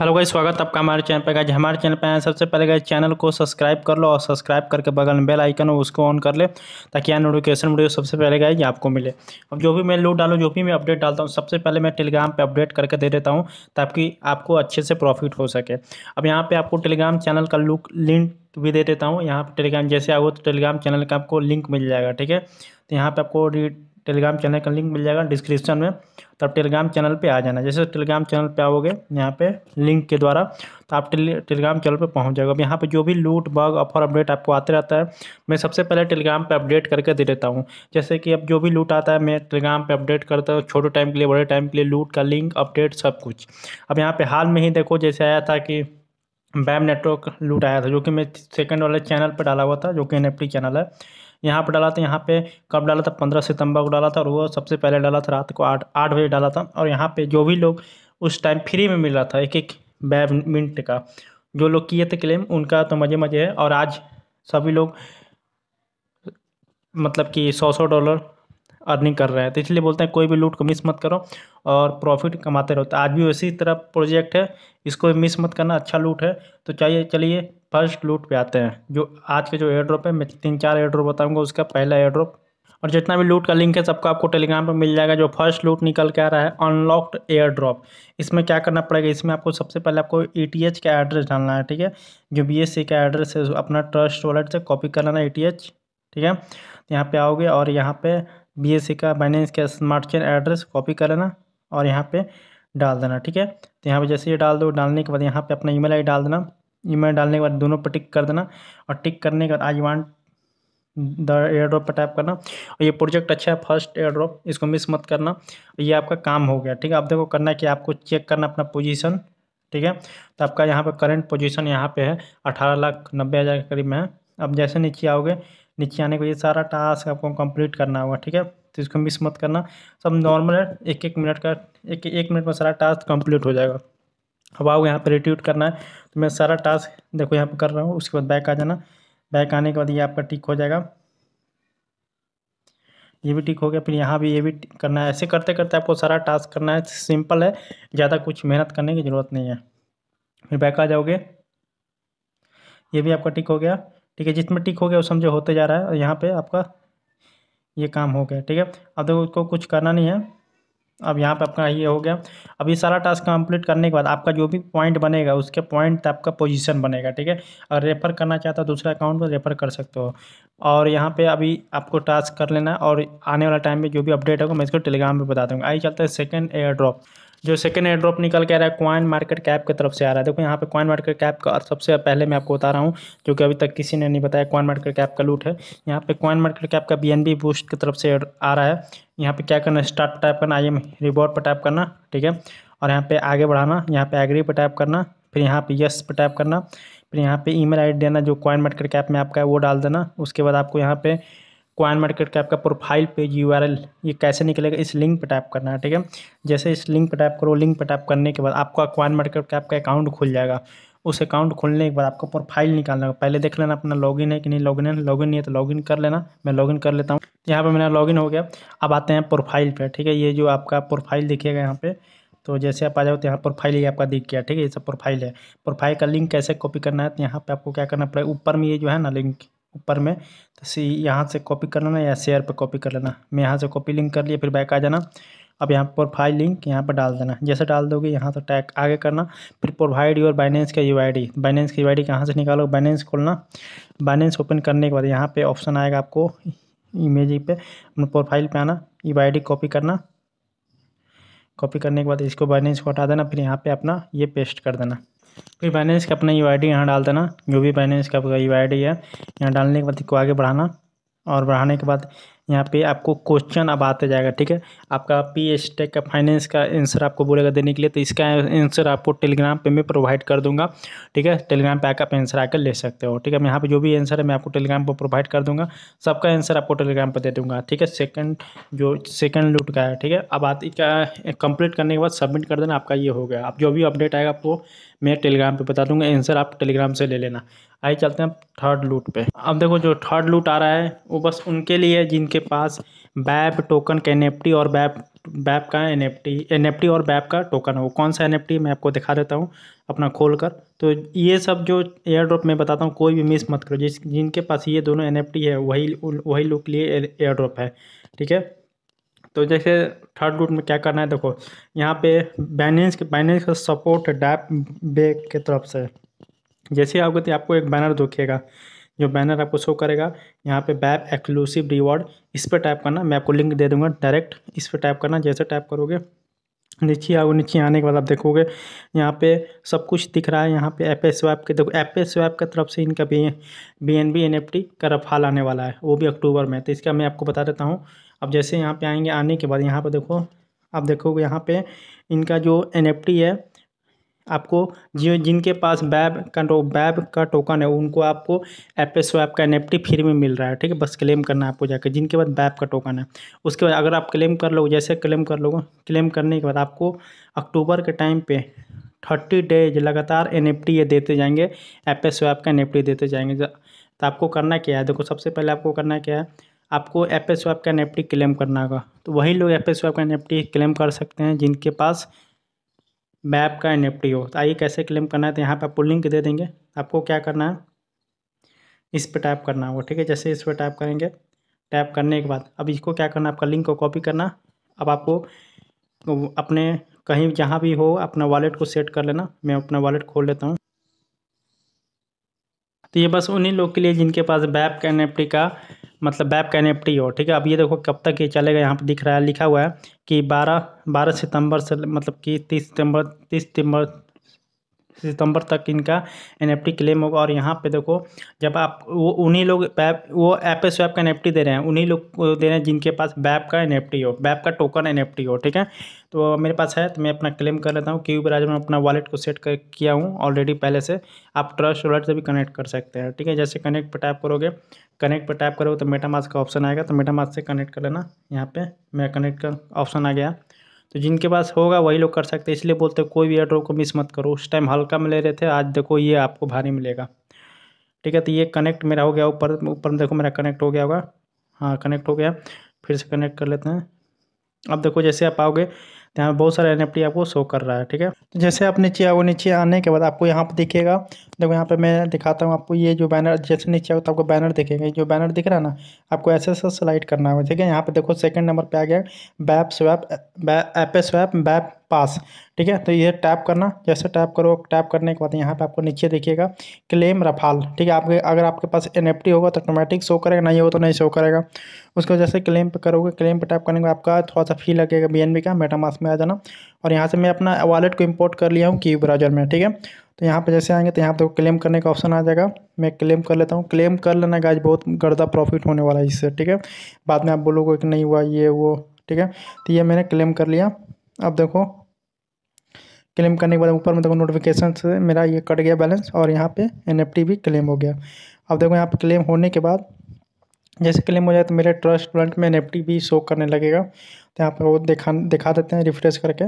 hello guys स्वागत आपका हमारे चैनल पर गाइज हमारे चैनल पर आए सबसे पहले गाइस चैनल को सब्सक्राइब कर लो और सब्सक्राइब करके बगल में बेल आइकन हो उसको ऑन कर ले ताकि यहाँ नोटिफिकेशन वीडियो सबसे पहले गाइस आपको मिले अब जो भी मैं लोड डालूँ जो भी मैं अपडेट डालता हूँ सबसे पहले मैं टेलीग्राम पर अपडेट करके दे देता हूँ ताकि आपको अच्छे से प्रॉफिट हो सके अब यहाँ पर आपको टेलीग्राम चैनल का लुक लिंक भी दे देता हूँ यहाँ पर टेलीग्राम जैसे आओ तो टेलीग्राम चैनल का आपको लिंक मिल जाएगा ठीक है तो यहाँ पर आपको टेलीग्राम चैनल का लिंक मिल जाएगा डिस्क्रिप्शन में तो आप टेलीग्राम चैनल पे आ जाना जैसे टेलीग्राम चैनल पे आओगे यहाँ पे लिंक के द्वारा तो आप टेली टेलीग्राम चैनल पे पहुँच जाएगा अब यहाँ पे जो भी लूट बग ऑफर अपडेट आपको आते रहता है मैं सबसे पहले टेलीग्राम पे अपडेट करके दे देता हूँ जैसे कि अब जो भी लूट आता है मैं टेलीग्राम पर अपडेट करता हूँ छोटे टाइम के लिए बड़े टाइम के लिए लूट का लिंक अपडेट सब कुछ अब यहाँ पर हाल में ही देखो जैसे आया था कि बैम नेटवर्क लूट आया था जो कि मैं सेकंड वाले चैनल पर डाला हुआ था जो कि एन चैनल है यहाँ पर डाला था यहाँ पे कब डाला था पंद्रह सितंबर को डाला था और वो सबसे पहले डाला था रात को आठ आठ बजे डाला था और यहाँ पे जो भी लोग उस टाइम फ्री में मिल रहा था एक एक बैब मिनट का जो लोग किए थे क्लेम उनका तो मज़े मज़े है और आज सभी लोग मतलब कि सौ सौ डॉलर अर्निंग कर रहे हैं तो इसलिए बोलते हैं कोई भी लूट को मिस मत करो और प्रॉफिट कमाते रहो तो आज भी उसी तरह प्रोजेक्ट है इसको मिस मत करना अच्छा लूट है तो चाहिए चलिए फर्स्ट लूट पे आते हैं जो आज के जो एयर ड्रॉप है मैं तीन चार एयर ड्रॉप बताऊँगा उसका पहला एयर ड्रॉप और जितना भी लूट का लिंक है सबका आपको टेलीग्राम पर मिल जाएगा जो फर्स्ट लूट निकल के आ रहा है अनलॉक्ड एयर ड्रॉप इसमें क्या करना पड़ेगा इसमें आपको सबसे पहले आपको ई e का एड्रेस डालना है ठीक है जो बी का एड्रेस है अपना ट्रस्ट वॉलेट से कॉपी कर लेना ई ठीक है यहाँ पे आओगे और यहाँ पर बी का बाइनेंस का स्मार्ट चेन एड्रेस कॉपी कर लेना और यहाँ पे डाल देना ठीक है तो यहाँ पे जैसे ये डाल दो डालने के बाद यहाँ पे अपना ईमेल आई डाल देना ईमेल डालने के बाद दोनों पर टिक कर देना और टिक करने के बाद I want the airdrop पर टाइप करना और ये प्रोजेक्ट अच्छा है फर्स्ट एयर ड्रॉप इसको मिस मत करना और ये आपका काम हो गया ठीक है आप देखो करना है कि आपको चेक करना अपना पोजीशन ठीक है तो आपका यहाँ पर करंट पोजीशन यहाँ पे है अठारह लाख नब्बे हज़ार के करीब में है अब जैसे नीचे आओगे नीचे आने को ये सारा टास्क आपको कंप्लीट करना होगा ठीक है तो इसको मिस मत करना सब नॉर्मल है एक एक मिनट का एक एक मिनट में सारा टास्क कंप्लीट हो जाएगा अब आओ यहाँ पर रिट्यूट करना है तो मैं सारा टास्क देखो यहाँ पर कर रहा हूँ उसके बाद बैक आ जाना बैक आने के बाद ये आपका टिक हो जाएगा ये भी टिक हो गया फिर यहाँ भी ये भी करना है ऐसे करते करते आपको सारा टास्क करना है सिंपल है ज़्यादा कुछ मेहनत करने की ज़रूरत नहीं है फिर बैक आ जाओगे ये भी आपका टिक हो गया ठीक है जिसमें टिक हो गया वो समझो होते जा रहा है और यहाँ पे आपका ये काम हो गया ठीक है अब देखो उसको कुछ करना नहीं है अब यहाँ पे आपका ये हो गया अब ये सारा टास्क कंप्लीट करने के बाद आपका जो भी पॉइंट बनेगा उसके पॉइंट आपका पोजीशन बनेगा ठीक है अगर रेफ़र करना चाहता है दूसरे अकाउंट पर रेफ़र कर सकते हो और यहाँ पे अभी आपको टास्क कर लेना है और आने वाला टाइम में जो भी अपडेट होगा मैं इसको टेलीग्राम पर बता दूँगा आइए चलते हैं सेकेंड एयर ड्रॉप जो सेकेंड एयर ड्रॉप निकल के आ रहा है क्वाइन मार्केट कैप की तरफ से आ रहा है देखो यहाँ पे कॉइन मार्केट कैप का और सबसे पहले मैं आपको बता रहा हूँ जो कि अभी तक किसी ने नहीं बताया क्वाइन मार्केट कैप का लूट है यहाँ पे क्वाइन मार्केट कैप का बी बूस्ट की तरफ से आ रहा है यहाँ पे क्या करना स्टार्ट पर टाइप करना आई एम रिवॉर्ड पर टाइप करना ठीक है और यहाँ पर आगे बढ़ाना यहाँ पर एग्री पर टाइप करना फिर यहाँ पर यस पर टाइप करना फिर यहाँ पर ई मेल देना जो क्वाइन मार्केट कैप में आपका है वो डाल देना उसके बाद आपको यहाँ पर क्वाइन मार्केट का आपका प्रोफाइल पेज यू ये कैसे निकलेगा इस लिंक पर टैप करना है ठीक है जैसे इस लिंक पर टैप करो लिंक पर टैप करने के बाद आपका क्वाइन मार्केट का आपका अकाउंट खुल जाएगा उस अकाउंट खोलने के बाद आपको प्रोफाइल निकालना होगा पहले देख लेना अपना लॉगिन है कि नहीं लॉगिन है लॉगिन नहीं है तो लॉगिन कर लेना मैं लॉगिन कर लेता हूँ यहाँ पर मेरा लॉगिन हो गया अब आते हैं प्रोफाइल पे ठीक है ये जो आपका प्रोफाइल दिखेगा यहाँ पे तो जैसे आप आ जाओ तो यहाँ प्रोफाइल ये आपका दिख गया ठीक है ये सब प्रोफाइल है प्रोफाइल का लिंक कैसे कॉपी करना है तो यहाँ पर आपको क्या करना पड़ेगा ऊपर में ये जो है ना लिंक ऊपर में तो सी यहाँ से कॉपी कर लेना या शेयर पर कॉपी कर लेना मैं यहाँ से कॉपी लिंक कर लिया फिर बैक आ जाना अब यहाँ प्रोफाइल लिंक यहाँ पर डाल देना जैसे डाल दोगे यहाँ से टैग आगे करना फिर प्रोवाइड योर बाइनेंस का यू आई डी बाइनेंस की यू आई डी कहाँ से निकालो बाइनेंस खोलना बाइनेंस ओपन करने के बाद यहाँ पे ऑप्शन आएगा आपको इमेज पे अपने प्रोफाइल पे आना यू आई डी कॉपी करना कॉपी करने के बाद इसको बाइनेंस को हटा देना फिर यहाँ पे अपना ये पेस्ट कर देना फिर बाइनेंस का अपना यू आई डी यहाँ डाल देना जो भी बाइनेंस का आपका यू आई डी है यहाँ डालने के बाद इसको आगे बढ़ाना और बढ़ाने के बाद यहाँ पे आपको क्वेश्चन अब आते जाएगा ठीक है आपका पी एच टेक का फाइनेंस का आंसर आपको बोलेगा देने के लिए तो इसका आंसर आपको टेलीग्राम पे मैं प्रोवाइड कर दूंगा ठीक है टेलीग्राम पे आकर आप आंसर आकर ले सकते हो ठीक है यहाँ पे जो भी आंसर है मैं आपको टेलीग्राम पर प्रोवाइड कर दूंगा सबका आंसर आपको टेलीग्राम पर दे दूँगा ठीक है सेकेंड जो सेकेंड लूट का है ठीक है अब आती का कंप्लीट करने के बाद सबमिट कर देना आपका ये हो गया आप जो भी अपडेट आएगा आपको मैं टेलीग्राम पर बता दूंगा आंसर आप टेलीग्राम से ले लेना आइए चलते हैं थर्ड लूट पे अब देखो जो थर्ड लूट आ रहा है वो बस उनके लिए जिनके पास बैप टोकन का एन और बैप बैप का एन एफ और बैप का टोकन है वो कौन सा एन मैं आपको दिखा देता हूँ अपना खोल कर तो ये सब जो एयर ड्रॉप में बताता हूँ कोई भी मिस मत करो जिस जिनके पास ये दोनों एन है वही वही लुक के लिए एयर ड्रॉप है ठीक है तो जैसे थर्ड रूट में क्या करना है देखो यहाँ पे बैनेंस के बैनेंस का सपोर्ट डैप बेक के तरफ से जैसे ही आओगे तो आपको एक बैनर दिखेगा जो बैनर आपको शो करेगा यहाँ पे बैप एक्सक्लूसिव रिवॉर्ड इस पर टाइप करना मैं आपको लिंक दे दूंगा डायरेक्ट इस पर टाइप करना जैसे टाइप करोगे नीचे आओ नीचे आने के बाद आप देखोगे यहाँ पे सब कुछ दिख रहा है यहाँ पे एप एस वैप के देखो एप एस वैप की तरफ से इनका B B N B N F T का रफाल आने वाला है वो भी अक्टूबर में तो इसका मैं आपको बता देता हूँ अब जैसे यहाँ पे आएंगे आने के बाद यहाँ पे देखो आप देखोगे यहाँ पे इनका जो एन एफ टी है आपको जो जिनके पास बैब का टो बैब का टोकन है उनको आपको एप स्वैप का एन फ्री में मिल रहा है ठीक है बस क्लेम करना है आपको जाकर जिनके पास बैब का टोकन है उसके बाद अगर आप क्लेम कर लो जैसे क्लेम कर लो क्लेम करने के बाद आपको अक्टूबर के टाइम पे थर्टी डेज लगातार एन ये देते जाएंगे एप स्वैप का एन देते जाएंगे तो आपको करना क्या है देखो सबसे पहले आपको करना क्या है आपको एप स्वैप का एन क्लेम करना होगा तो वही लोग एप स्वैप का एन क्लेम कर सकते हैं जिनके पास मैप का एन एफ तो आइए कैसे क्लेम करना है तो यहाँ पर आपको लिंक दे देंगे आपको क्या करना है इस पर टैप करना होगा ठीक है जैसे इस पर टैप करेंगे टैप करने के बाद अब इसको क्या करना है आपका लिंक को कॉपी करना अब आपको अपने कहीं जहाँ भी हो अपना वॉलेट को सेट कर लेना मैं अपना वॉलेट खोल लेता हूँ तो ये बस उन्हीं लोग के लिए जिनके पास बैप का एन का मतलब बैप का एन हो ठीक है अब ये देखो कब तक ये चलेगा यहाँ पर दिख रहा है लिखा हुआ है कि बारह बारह सितंबर से मतलब कि तीस सितंबर तीस सितंबर सितंबर तक इनका एन क्लेम होगा और यहाँ पे देखो जब आप वो उन्हीं लोग बैप वो ऐप स्वैप का एन दे रहे हैं उन्हीं लोग को दे रहे हैं जिनके पास बैप का एन हो बैप का टोकन एन हो ठीक है तो मेरे पास है तो मैं अपना क्लेम कर लेता हूँ क्यूब राज में अपना वॉलेट को सेट कर किया हूँ ऑलरेडी पहले से आप ट्रस्ट वॉलेट से भी कनेक्ट कर सकते हैं ठीक है जैसे कनेक्ट पर टैप करोगे कनेक्ट पर टैप करोगे तो मेटामास का ऑप्शन आएगा तो मेटामास से कनेक्ट कर लेना यहाँ पर मेरा कनेक्ट का ऑप्शन आ गया तो जिनके पास होगा वही लोग कर सकते हैं इसलिए बोलते हैं कोई भी एड्रॉप को मिस मत करो उस टाइम हल्का में ले रहे थे आज देखो ये आपको भारी मिलेगा ठीक है तो ये कनेक्ट मेरा हो गया ऊपर ऊपर देखो मेरा कनेक्ट हो गया होगा हाँ कनेक्ट हो गया फिर से कनेक्ट कर लेते हैं अब देखो जैसे आप आओगे यहाँ बहुत सारे एन आपको शो कर रहा है ठीक है तो जैसे आप नीचे आओ नीचे आने के बाद आपको यहाँ पर दिखेगा देखो यहाँ पे मैं दिखाता हूँ आपको ये जो बैनर जैसे नीचे आओ तो आपको बैनर दिखेगा जो बैनर दिख रहा है ना आपको ऐसे ऐसे स्लाइड करना होगा ठीक है यहाँ पे देखो सेकंड नंबर पे आ गया BAB swap ApeSwap BAB पास ठीक है तो ये टैप करना जैसे टैप करो टैप करने के बाद यहाँ पे आपको नीचे देखिएगा क्लेम रफाल ठीक है आपके अगर आपके पास एन होगा तो ऑटोमेटिक शो करेगा नहीं हो तो नहीं शो करेगा उसको जैसे क्लेम पे करोगे क्लेम पे टैप करने के बाद आपका थोड़ा सा फी लगेगा बी का मेटामास में में आ जाना और यहाँ से मैं अपना वालेट को इम्पोर्ट कर लिया हूँ की ब्राउजर में ठीक है तो यहाँ पर जैसे आएंगे तो यहाँ पर तो क्लेम करने का ऑप्शन आ जाएगा मैं क्लेम कर लेता हूँ क्लेम कर लेना गाज बहुत गर्दा प्रॉफिट होने वाला है इससे ठीक है बाद में आप बोलोगे कि नहीं हुआ ये वो ठीक है तो ये मैंने क्लेम कर लिया अब देखो क्लेम करने के बाद ऊपर में देखो नोटिफिकेशन से मेरा ये कट गया बैलेंस और यहाँ पे एन भी क्लेम हो गया अब देखो यहाँ पे क्लेम होने के बाद जैसे क्लेम हो जाए तो मेरे ट्रस्ट वॉलेट में एन भी शो करने लगेगा तो यहाँ पर वो दिखा दिखा देते हैं रिफ्रेश करके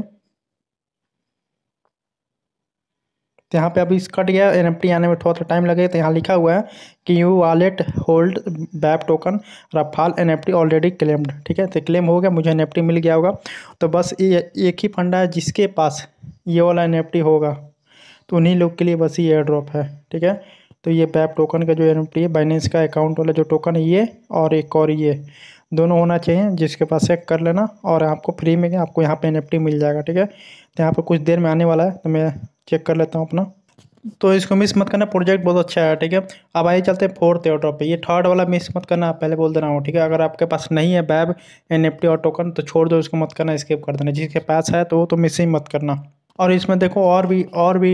तो यहाँ पे अभी कट गया एन आने में थोड़ा सा टाइम लगे तो यहाँ लिखा हुआ है कि you wallet hold BAB token रफाल एन ऑलरेडी क्लेम्ड ठीक है तो क्लेम हो गया मुझे एन मिल गया होगा तो बस ये एक ही फंडा है जिसके पास ये वाला एन होगा तो उन्हीं लोग के लिए बस ये एयर ड्रॉप है ठीक है तो ये बैप टोकन का जो एन है बाइनेंस का अकाउंट वाला जो टोकन है ये और एक और ये दोनों होना चाहिए जिसके पास चेक कर लेना और आपको फ्री में आपको यहाँ पे एन मिल जाएगा ठीक है तो यहाँ पर कुछ देर में आने वाला है तो मैं चेक कर लेता हूँ अपना तो इसको मिस मत करना प्रोजेक्ट बहुत अच्छा है ठीक है अब आइए चलते हैं फोर्थ ऑर्डर पे ये थर्ड वाला मिस मत करना आप पहले बोल दे रहा हूँ ठीक है अगर आपके पास नहीं है बैब एन और टोकन तो छोड़ दो इसको मत करना स्किप कर देना जिसके पास है तो वो तो मिस ही मत करना और इसमें देखो और भी और भी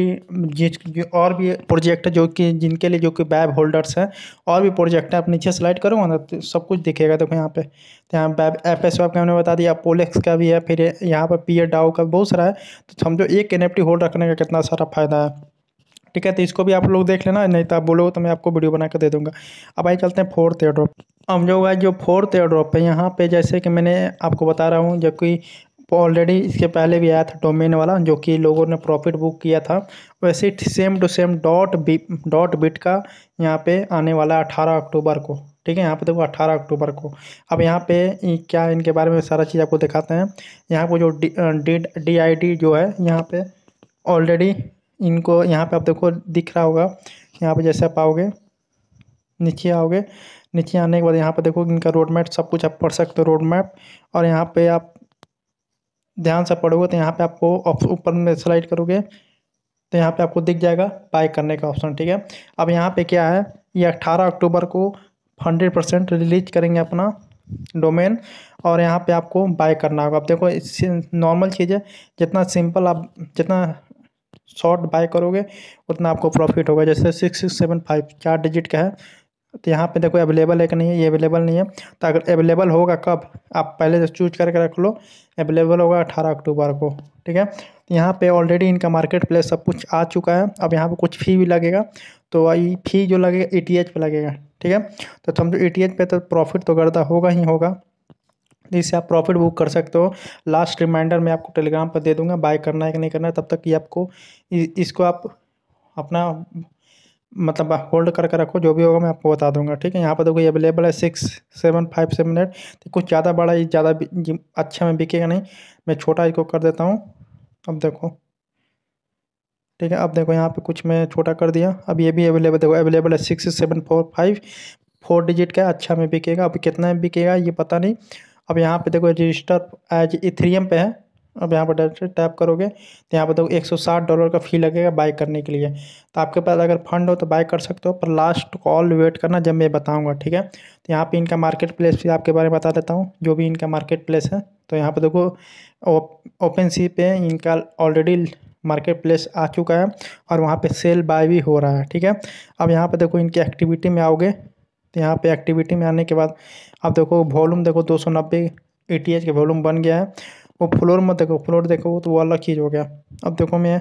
ये और भी प्रोजेक्ट जो कि जिनके लिए जो कि बैब होल्डर्स हैं और भी प्रोजेक्ट हैं आप नीचे स्लाइड करूँगा ना तो सब कुछ दिखेगा देखो यहाँ पे तो यहाँ बैब एफ एस का हमने बता दिया पोलेक्स का भी है फिर यहाँ पर पी डाओ का बहुत सारा है तो समझो एक एन होल्ड रखने का कितना सारा फ़ायदा है ठीक है तो इसको भी आप लोग देख लेना नहीं तो आप बोलोगे तो मैं आपको वीडियो बना कर दे दूँगा अब आई चलते हैं फोर्थ एयर ड्रॉप हम जो हुआ जो फोर्थ एयर ड्रॉप है यहाँ पे जैसे कि मैंने आपको बता रहा हूँ जबकि ऑलरेडी इसके पहले भी आया था डोमेन वाला जो कि लोगों ने प्रॉफिट बुक किया था वैसे same to same dot B dot bit का यहाँ पे आने वाला है अठारह अक्टूबर को ठीक है यहाँ पे देखो अट्ठारह अक्टूबर को अब यहाँ पे क्या इनके बारे में सारा चीज़ आपको दिखाते हैं यहाँ पर जो D D D I D जो है यहाँ पर ऑलरेडी इनको यहाँ पर आप देखो दिख रहा होगा यहाँ पर जैसे आप आओगे नीचे आओगे नीचे आने के बाद यहाँ पर देखो इनका रोड मैप सब कुछ आप पढ़ सकते हो रोड मैप और यहाँ पे आप ध्यान से पढ़ोगे तो यहाँ पे आपको ऊपर में स्लाइड करोगे तो यहाँ पे आपको दिख जाएगा बाय करने का ऑप्शन ठीक है अब यहाँ पे क्या है ये अट्ठारह अक्टूबर को हंड्रेड परसेंट रिलीज करेंगे अपना डोमेन और यहाँ पे आपको बाय करना होगा अब देखो नॉर्मल चीज़ है जितना सिंपल आप जितना शॉर्ट बाय करोगे उतना आपको प्रॉफिट होगा जैसे सिक्स सिक्स सेवन फाइव चार डिजिट का है तो यहाँ पे देखो अवेलेबल है कि नहीं है ये अवेलेबल नहीं है तो अगर अवेलेबल होगा कब आप पहले से चूज करके रख लो अवेलेबल होगा अठारह अक्टूबर को ठीक है तो यहाँ पे ऑलरेडी इनका मार्केट प्लेस सब कुछ आ चुका है अब यहाँ पे कुछ फ़ी भी लगेगा तो ये फ़ी जो लगेगा ई e टी लगेगा ठीक है तो जो ई टी पे तो प्रॉफिट तो गर्दा होगा ही होगा जिससे आप प्रॉफिट बुक कर सकते हो लास्ट रिमाइंडर मैं आपको टेलीग्राम पर दे दूँगा बाय करना है कि नहीं करना है तब तक कि आपको इसको आप अपना मतलब होल्ड करके कर रखो जो भी होगा मैं आपको बता दूंगा ठीक है यहाँ पर देखो ये अवेलेबल है six seven five seven eight तो कुछ ज़्यादा बड़ा ही ज़्यादा अच्छा में बिकेगा नहीं मैं छोटा इसको कर देता हूँ अब देखो ठीक है अब देखो यहाँ पे कुछ मैं छोटा कर दिया अब ये भी अवेलेबल देखो अवेलेबल है six seven four five four digit का अच्छा में बिकेगा अब कितना में बिकेगा ये पता नहीं अब यहाँ पे देखो रजिस्टर एज इथेरियम पे है अब यहाँ पर डायरेक्ट टैप करोगे तो यहाँ पर देखो 160 डॉलर का फ़ी लगेगा बाय करने के लिए तो आपके पास अगर फंड हो तो बाय कर सकते हो पर लास्ट कॉल वेट करना जब मैं बताऊँगा ठीक है तो यहाँ पर इनका मार्केट प्लेस भी आपके बारे में बता देता हूँ जो भी इनका मार्केट प्लेस है तो यहाँ पर देखो ओपन सी पे इनका ऑलरेडी मार्केट प्लेस आ चुका है और वहाँ पर सेल बाय भी हो रहा है ठीक है अब यहाँ पर देखो इनकी एक्टिविटी में आओगे तो यहाँ पर एक्टिविटी में आने के बाद अब देखो वॉलूम देखो टी एच के वॉलूम बन गया है वो फ्लोर मत देखो फ्लोर देखो तो वो अलग चीज़ हो गया अब देखो मैं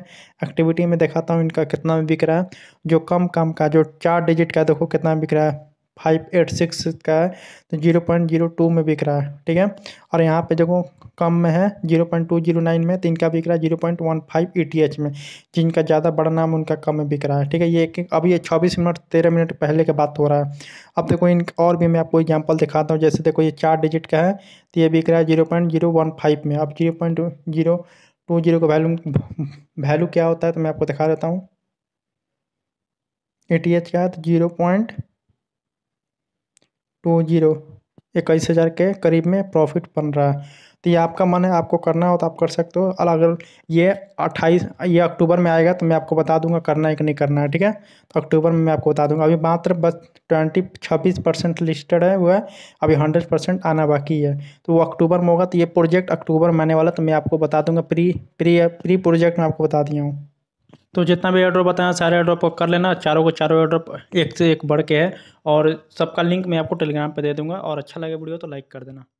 एक्टिविटी में दिखाता हूँ इनका कितना में बिक रहा है जो कम काम का जो चार डिजिट का देखो कितना बिक रहा है फाइव एट सिक्स का है तो जीरो पॉइंट जीरो टू में बिक रहा है ठीक है और यहाँ पे देखो कम में है zero point two zero nine में तो इनका बिक रहा है zero point one five E T H में जिनका ज़्यादा बड़ा नाम उनका कम में बिक रहा है ठीक है ये अभी ये छब्बीस मिनट तेरह मिनट पहले की बात हो रहा है अब देखो इन और भी मैं आपको एग्जाम्पल दिखाता हूँ जैसे देखो ये चार डिजिट का है तो ये बिक रहा है zero point zero one five में अब zero point zero two zero का वैल्यू वैल्यू क्या होता है तो मैं आपको दिखा देता हूँ ए टी एच का है तो जीरो पॉइंट टू जीरो इक्कीस हज़ार के करीब में प्रॉफिट बन रहा है तो ये आपका मन है आपको करना हो तो आप कर सकते हो और अगर ये अट्ठाईस ये अक्टूबर में आएगा तो मैं आपको बता दूंगा करना है कि नहीं करना है ठीक है तो अक्टूबर में मैं आपको बता दूंगा अभी मात्र बस ट्वेंटी छब्बीस परसेंट लिस्टेड है वो है अभी हंड्रेड परसेंट आना बाकी है तो वो अक्टूबर में होगा तो ये प्रोजेक्ट अक्टूबर में आने वाला तो मैं आपको बता दूंगा प्री प्री प्री प्रोजेक्ट मैं आपको बता दिया हूँ तो जितना भी एड्रॉप बताया सारे एड्रॉप कर लेना चारों को चारों एड्रॉप एक से एक बढ़ के है और सबका लिंक मैं आपको टेलीग्राम पे दे दूंगा और अच्छा लगे वीडियो तो लाइक कर देना